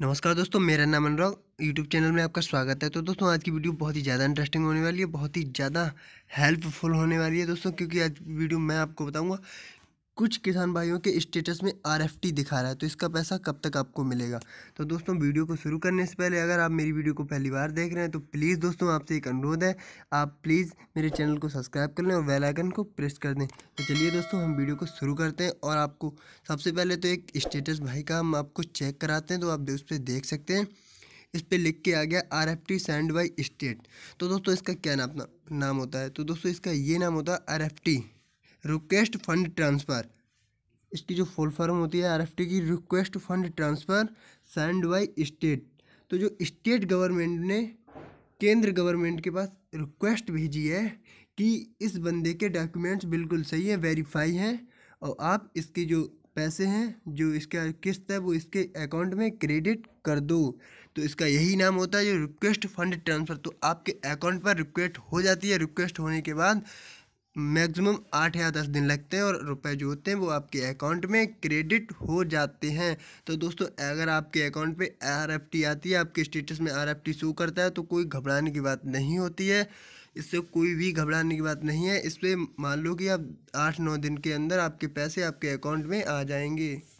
नमस्कार दोस्तों मेरा नाम अनुराग यूट्यूब चैनल में आपका स्वागत है तो दोस्तों आज की वीडियो बहुत ही ज़्यादा इंटरेस्टिंग होने वाली है बहुत ही ज़्यादा हेल्पफुल होने वाली है दोस्तों क्योंकि आज वीडियो मैं आपको बताऊंगा कुछ किसान भाइयों के स्टेटस में आर दिखा रहा है तो इसका पैसा कब तक आपको मिलेगा तो दोस्तों वीडियो को शुरू करने से पहले अगर आप मेरी वीडियो को पहली बार देख रहे हैं तो प्लीज़ दोस्तों आपसे एक अनुरोध है आप प्लीज़ मेरे चैनल को सब्सक्राइब कर लें और वेल आइकन को प्रेस कर दें तो चलिए दोस्तों हम वीडियो को शुरू करते हैं और आपको सबसे पहले तो एक स्टेटस भाई का हम आपको चेक कराते हैं तो आप उस पर देख सकते हैं इस पर लिख के आ गया R F T send by state तो दोस्तों इसका क्या नाम नाम होता है तो दोस्तों इसका ये नाम होता है R F T request fund transfer इसकी जो फुल फॉर्म होती है आरएफटी की request fund transfer send by state तो जो स्टेट गवर्नमेंट ने केंद्र गवर्नमेंट के पास रिक्वेस्ट भेजी है कि इस बंदे के डॉक्यूमेंट्स बिल्कुल सही है वेरीफाई हैं और आप इसके जो पैसे हैं जो इसका किस्त है वो इसके अकाउंट में क्रेडिट कर दो तो इसका यही नाम होता है जो रिक्वेस्ट फंड ट्रांसफ़र तो आपके अकाउंट पर रिक्वेस्ट हो जाती है रिक्वेस्ट होने के बाद मैक्सिमम आठ या दस दिन लगते हैं और रुपए जो होते हैं वो आपके अकाउंट में क्रेडिट हो जाते हैं तो दोस्तों अगर आपके अकाउंट पे आरएफटी आती है आपके स्टेटस में आरएफटी शो करता है तो कोई घबराने की बात नहीं होती है इससे कोई भी घबराने की बात नहीं है इस पर मान लो कि आप आठ नौ दिन के अंदर आपके पैसे आपके अकाउंट में आ जाएंगे